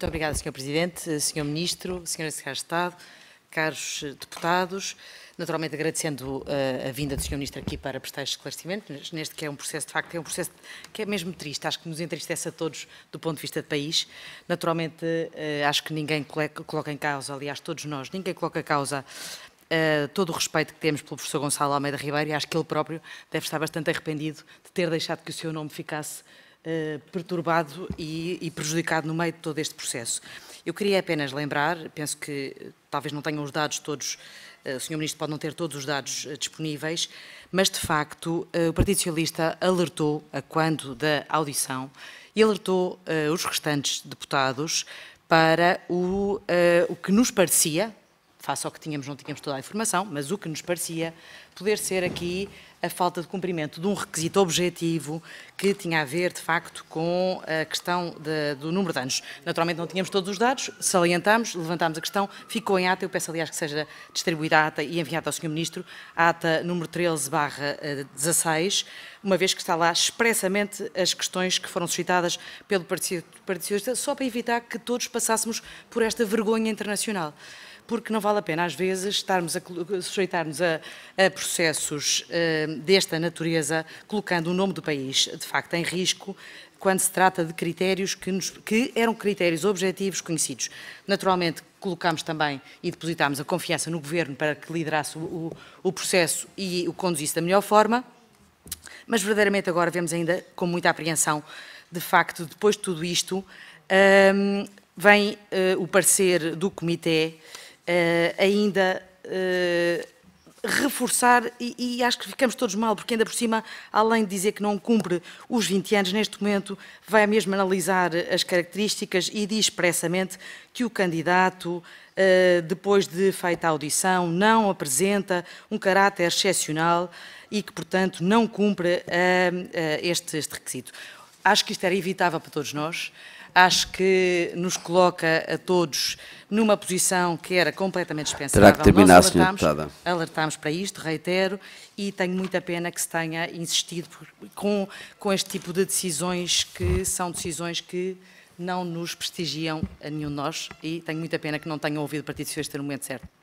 Muito obrigada, Sr. Presidente, Sr. Ministro, Sra. Secretária de Estado, caros eh, deputados. Naturalmente agradecendo a, eh, a vinda do Sr. Ministro aqui para prestar este esclarecimento, neste que é um processo, de facto, é um processo que é mesmo triste, acho que nos entristece a todos do ponto de vista do país. Naturalmente, eh, acho que ninguém coloca em causa, aliás, todos nós, ninguém coloca em causa Uh, todo o respeito que temos pelo professor Gonçalo Almeida Ribeiro e acho que ele próprio deve estar bastante arrependido de ter deixado que o seu nome ficasse eh, perturbado e, e, prejudicado no meio de todo este processo. Eu queria apenas lembrar, penso que eh, talvez não tenham os dados todos, eh, o Sr. Ministro pode não ter todos os dados disponíveis, mas de facto o Partido Socialista alertou a quando da audição e alertou os restantes deputados para o, o que nos parecia, face ao que tínhamos, não tínhamos toda a informação, mas o que nos parecia poder ser aqui a falta de cumprimento de um requisito objetivo que tinha a ver, de facto, com a questão de, do número de anos. Naturalmente não tínhamos todos os dados, salientámos, levantámos a questão, ficou em ata, eu peço, aliás, que seja distribuída a ata e enviada ao Sr. Ministro, a ata número 13 barra 16, eh, uma vez que está lá expressamente as questões que foram suscitadas pelo Partido Partido Socialista, só para evitar que todos passássemos por esta vergonha internacional porque não vale a pena, às vezes, estarmos a sujeitar-nos a, a, processos uh, desta natureza, colocando o nome do país, de facto, em risco, quando se trata de critérios que, nos, que eram critérios objetivos conhecidos. Naturalmente, colocámos também e depositámos a confiança no Governo para que liderasse o, o, o processo e o conduzisse da melhor forma, mas verdadeiramente agora vemos ainda com muita apreensão, de facto, depois de tudo isto, um, ehm, vem uh, o parecer do Comitê eh, ainda eh, reforçar, e, e, acho que ficamos todos mal, porque ainda por cima, além de dizer que não cumpre os 20 anos, neste momento vai mesmo analisar as características e diz expressamente que o candidato, eh, depois de feita a audição, não apresenta um caráter excepcional e que, portanto, não cumpre este, este requisito. Acho que isto era evitável para todos nós acho que nos coloca a todos numa posição que era completamente dispensável. Terá que terminar, Nós alertámos, deputada. Alertámos para isto, reitero, e tenho muita pena que se tenha insistido com, com este tipo de decisões que são decisões que não nos prestigiam a nenhum de nós e tenho muita pena que não tenham ouvido o Partido Socialista no momento certo.